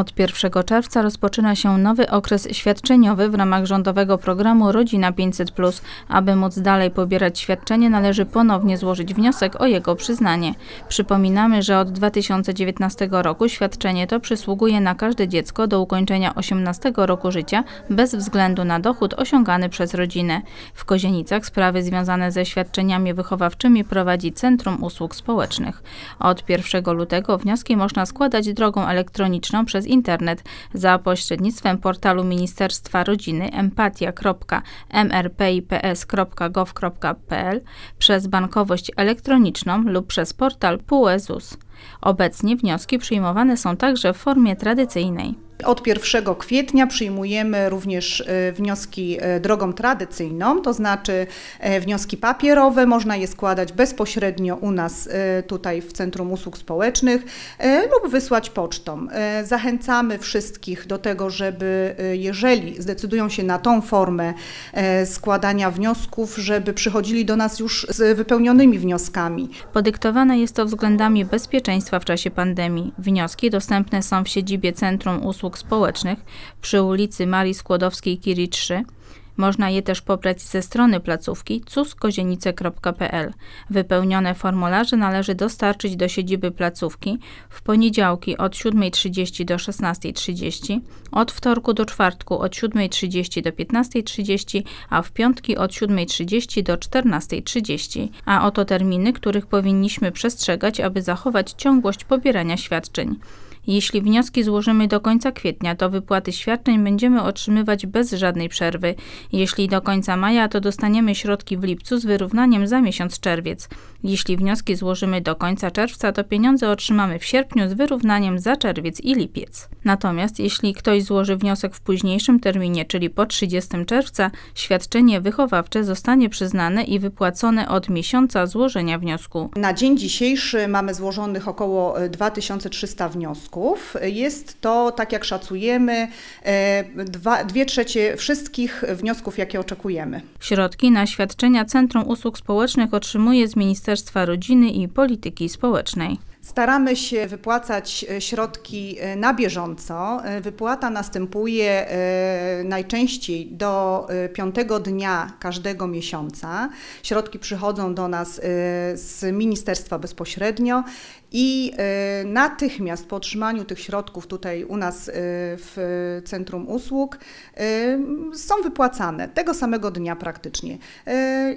Od 1 czerwca rozpoczyna się nowy okres świadczeniowy w ramach rządowego programu Rodzina 500. Aby móc dalej pobierać świadczenie, należy ponownie złożyć wniosek o jego przyznanie. Przypominamy, że od 2019 roku świadczenie to przysługuje na każde dziecko do ukończenia 18 roku życia bez względu na dochód osiągany przez rodzinę. W Kozienicach sprawy związane ze świadczeniami wychowawczymi prowadzi Centrum Usług Społecznych. Od 1 lutego wnioski można składać drogą elektroniczną przez przez internet za pośrednictwem portalu Ministerstwa Rodziny empatia.mrpips.gov.pl przez bankowość elektroniczną lub przez portal PUEZUS. Obecnie wnioski przyjmowane są także w formie tradycyjnej. Od 1 kwietnia przyjmujemy również e, wnioski e, drogą tradycyjną, to znaczy e, wnioski papierowe. Można je składać bezpośrednio u nas tutaj w Centrum Usług Społecznych lub wysłać pocztą. Zachęcamy wszystkich do tego, żeby jeżeli zdecydują się na tą formę składania wniosków, żeby przychodzili do nas już z wypełnionymi wnioskami. Podyktowane jest to względami bezpieczeństwa w czasie pandemii. Wnioski dostępne są w siedzibie Centrum Usług usług społecznych przy ulicy Marii skłodowskiej Kiri 3. Można je też pobrać ze strony placówki cuskozienice.pl. Wypełnione formularze należy dostarczyć do siedziby placówki w poniedziałki od 7.30 do 16.30, od wtorku do czwartku od 7.30 do 15.30, a w piątki od 7.30 do 14.30. A oto terminy, których powinniśmy przestrzegać, aby zachować ciągłość pobierania świadczeń. Jeśli wnioski złożymy do końca kwietnia, to wypłaty świadczeń będziemy otrzymywać bez żadnej przerwy. Jeśli do końca maja, to dostaniemy środki w lipcu z wyrównaniem za miesiąc czerwiec. Jeśli wnioski złożymy do końca czerwca, to pieniądze otrzymamy w sierpniu z wyrównaniem za czerwiec i lipiec. Natomiast jeśli ktoś złoży wniosek w późniejszym terminie, czyli po 30 czerwca, świadczenie wychowawcze zostanie przyznane i wypłacone od miesiąca złożenia wniosku. Na dzień dzisiejszy mamy złożonych około 2300 wniosków wniosków. Jest to, tak jak szacujemy, e, dwa, dwie trzecie wszystkich wniosków, jakie oczekujemy. Środki na świadczenia Centrum Usług Społecznych otrzymuje z Ministerstwa Rodziny i Polityki Społecznej. Staramy się wypłacać e, środki e, na bieżąco. E, wypłata następuje najczęściej do piątego dnia każdego miesiąca. Środki przychodzą do nas z ministerstwa bezpośrednio i natychmiast po otrzymaniu tych środków tutaj u nas w Centrum Usług są wypłacane tego samego dnia praktycznie.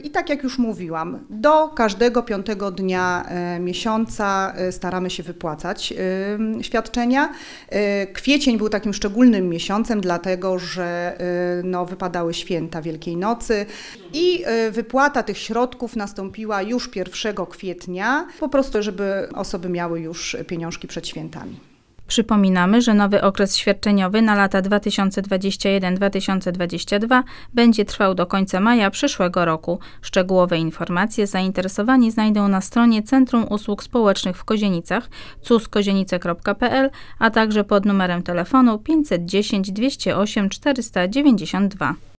I tak jak już mówiłam, do każdego piątego dnia miesiąca staramy się wypłacać y, świadczenia. Y, kwiecień był takim szczególnym miesiącem, dlatego że y, no, wypadały święta Wielkiej Nocy i wypłata tych środków nastąpiła już 1 kwietnia, po prostu, żeby osoby miały już pieniążki przed świętami. Przypominamy, że nowy okres świadczeniowy na lata 2021-2022 będzie trwał do końca maja przyszłego roku. Szczegółowe informacje zainteresowani znajdą na stronie Centrum Usług Społecznych w Kozienicach cuskozienice.pl, a także pod numerem telefonu 510 208 492.